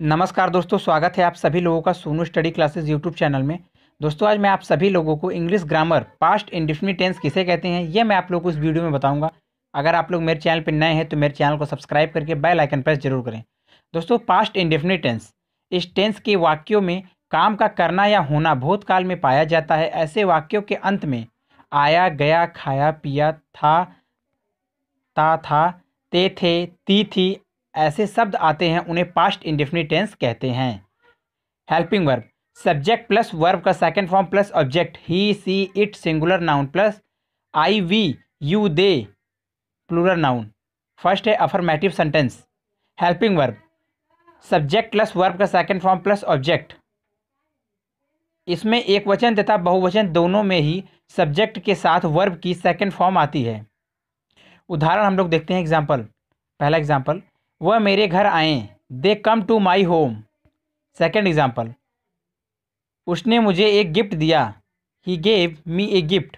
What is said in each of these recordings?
नमस्कार दोस्तों स्वागत है आप सभी लोगों का Sonu study classes YouTube channel में दोस्तों आज मैं आप सभी लोगों को English grammar past indefinite tense किसे कहते हैं यह मैं आप लोगों को इस वीडियो में बताऊंगा अगर आप लोग मेरे चैनल पर नए हैं तो मेरे चैनल को सब्सक्राइब करके बेल आइकन प्रेस जरूर करें दोस्तों पास्ट इंडिफिनिट टेंस इस टेंस के वाक्यों में काम का करना या होना भूतकाल में पाया जाता है ऐसे वाक्यों के अंत में आया गया खाया पिया था ता था ते थे ती थी ऐसे शब्द आते हैं उन्हें पास्ट इंडेफिनिट टेंस कहते हैं helping verb subject plus verb का second form plus object he she it singular noun plus I we you they plural noun first है affirmative sentence helping verb subject plus verb का second form plus object इसमें एक वचन तथा बहुवचन दोनों में ही सब्जेक्ट के साथ वर्ब की सेकेंड फॉर्म आती है उदाहरण हम लोग देखते हैं एग्जाम्पल पहला एग्जाम्पल वह मेरे घर आए they come to my home second example उसने मुझे एक गिफ्ट दिया he gave me a gift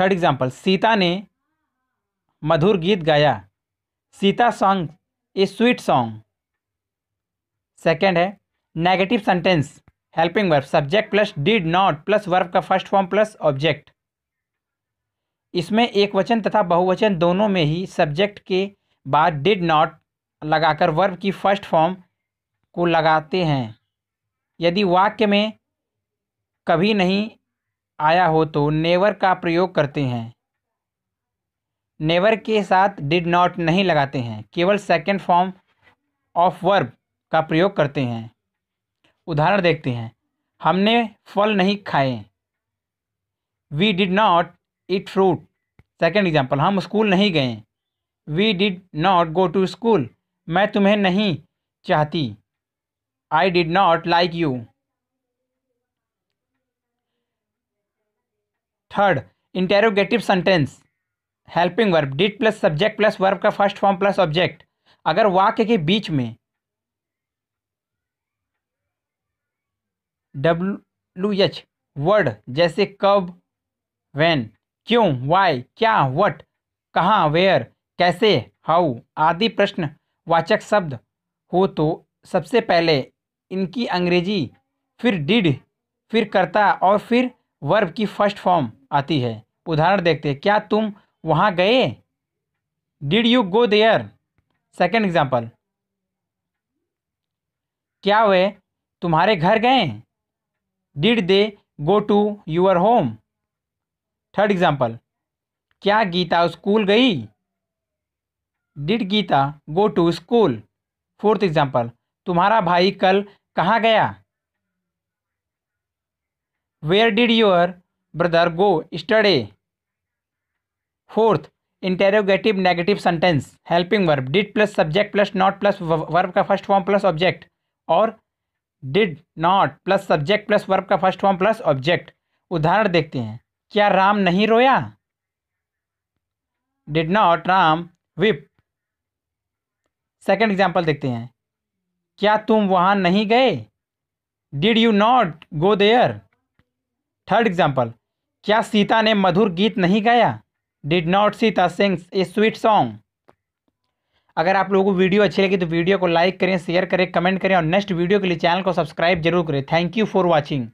third example Sita ने मधुर गीत गाया Sita song a sweet song second है negative sentence helping verb subject plus did not plus verb का फर्स्ट फॉर्म प्लस ऑब्जेक्ट इसमें एक वचन तथा बहुवचन दोनों में ही सब्जेक्ट के बाद डिड नॉट लगाकर वर्ब की फर्स्ट फॉर्म को लगाते हैं यदि वाक्य में कभी नहीं आया हो तो नेवर का प्रयोग करते हैं नेवर के साथ डिड नॉट नहीं लगाते हैं केवल सेकेंड फॉर्म ऑफ वर्ब का प्रयोग करते हैं उदाहरण देखते हैं हमने फल नहीं खाए we did not eat fruit second example हम स्कूल नहीं गए we did not go to school मैं तुम्हें नहीं चाहती I did not like you third interrogative sentence helping verb did plus subject plus verb का फर्स्ट फॉर्म प्लस ऑब्जेक्ट अगर वाक्य के बीच में डब्लू एच वर्ड जैसे कब वैन क्यों वाई क्या वट कहाँ वेयर कैसे हाउ आदि प्रश्न वाचक शब्द हो तो सबसे पहले इनकी अंग्रेजी फिर डिड फिर कर्ता और फिर वर्ब की फर्स्ट फॉर्म आती है उदाहरण देखते हैं क्या तुम वहाँ गए did you go there second example क्या वे तुम्हारे घर गए did they go to your home third example क्या गीता स्कूल गई did Geeta go to school fourth example तुम्हारा भाई कल कहाँ गया where did your brother go yesterday fourth interrogative negative sentence helping verb did plus subject plus not plus verb का first form plus object और did not plus subject plus verb का first form plus object उदाहरण देखते हैं क्या राम नहीं रोया did not Ram weep second example देखते हैं क्या तुम वहाँ नहीं गए did you not go there third example क्या सीता ने मधुर गीत नहीं गाया did not Sita sings a sweet song अगर आप लोगों को वीडियो अच्छी लगी तो वीडियो को लाइक करें शेयर करें कमेंट करें और नेक्स्ट वीडियो के लिए चैनल को सब्सक्राइब जरूर करें थैंक यू फॉर वॉचिंग